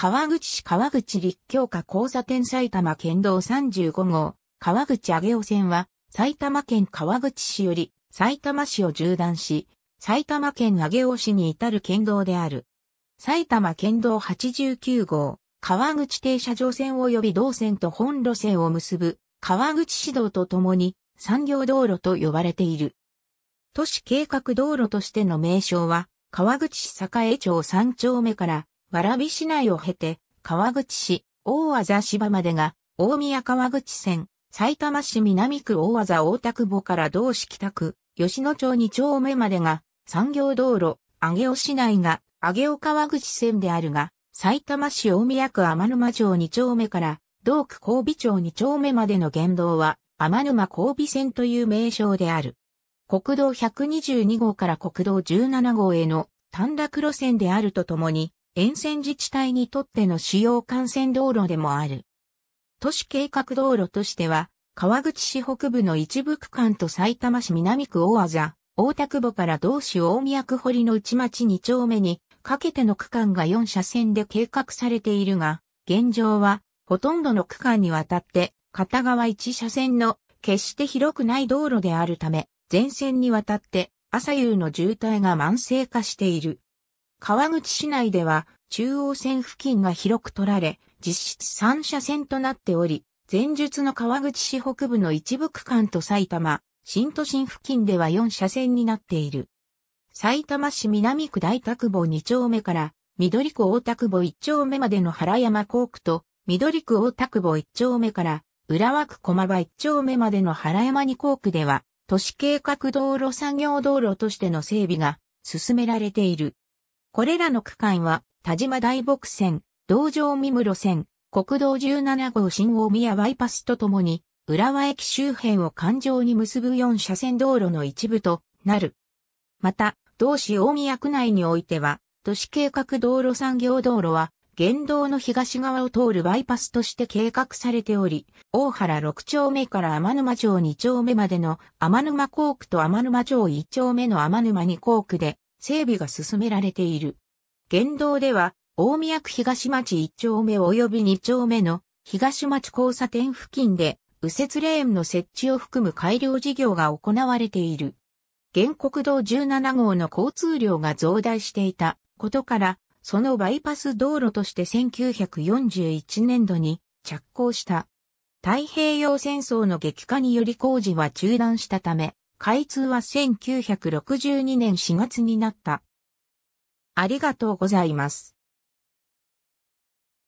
川口市川口立教科交差点埼玉県道35号、川口上尾線は、埼玉県川口市より、埼玉市を縦断し、埼玉県上尾市に至る県道である。埼玉県道89号、川口停車場線及び道線と本路線を結ぶ、川口市道とともに、産業道路と呼ばれている。都市計画道路としての名称は、川口市栄町3丁目から蕨市内を経て、川口市、大和芝までが、大宮川口線、埼玉市南区大和大田久保から同市北区、吉野町二丁目までが、産業道路、上尾市内が、上尾川口線であるが、埼玉市大宮区天沼町二丁目から、同区神戸町二丁目までの言動は、天沼神戸線という名称である。国道122号から国道17号への短絡路線であるとともに、沿線自治体にとっての主要幹線道路でもある。都市計画道路としては、川口市北部の一部区間と埼玉市南区大字、大田久保から同市大宮区堀の内町2丁目にかけての区間が4車線で計画されているが、現状はほとんどの区間にわたって片側1車線の決して広くない道路であるため、全線にわたって朝夕の渋滞が慢性化している。川口市内では中央線付近が広く取られ、実質3車線となっており、前述の川口市北部の一部区間と埼玉、新都心付近では4車線になっている。埼玉市南区大田久保2丁目から緑区大田久保1丁目までの原山校区と緑区大田久保1丁目から浦和区駒場1丁目までの原山2校区では都市計画道路作業道路としての整備が進められている。これらの区間は、田島大木線、道場三室線、国道17号新大宮バイパスとともに、浦和駅周辺を環状に結ぶ4車線道路の一部となる。また、同市大宮区内においては、都市計画道路産業道路は、現道の東側を通るバイパスとして計画されており、大原6丁目から天沼町2丁目までの天沼工区と天沼町1丁目の天沼2工区で、整備が進められている。現道では、大宮区東町1丁目及び2丁目の東町交差点付近で右折レーンの設置を含む改良事業が行われている。原国道17号の交通量が増大していたことから、そのバイパス道路として1941年度に着工した。太平洋戦争の激化により工事は中断したため、開通は1962年4月になった。ありがとうございます。